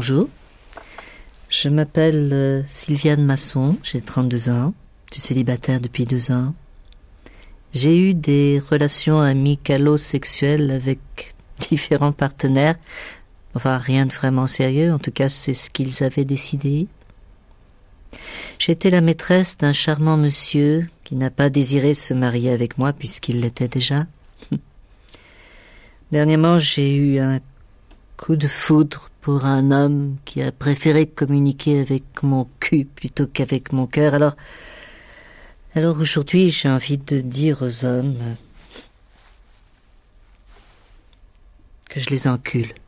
Bonjour. Je m'appelle euh, Sylviane Masson, j'ai 32 ans, je suis célibataire depuis deux ans. J'ai eu des relations amicalo-sexuelles avec différents partenaires, enfin rien de vraiment sérieux, en tout cas c'est ce qu'ils avaient décidé. J'étais la maîtresse d'un charmant monsieur qui n'a pas désiré se marier avec moi puisqu'il l'était déjà. Dernièrement, j'ai eu un coup de foudre pour un homme qui a préféré communiquer avec mon cul plutôt qu'avec mon cœur. Alors, alors aujourd'hui, j'ai envie de dire aux hommes que je les encule.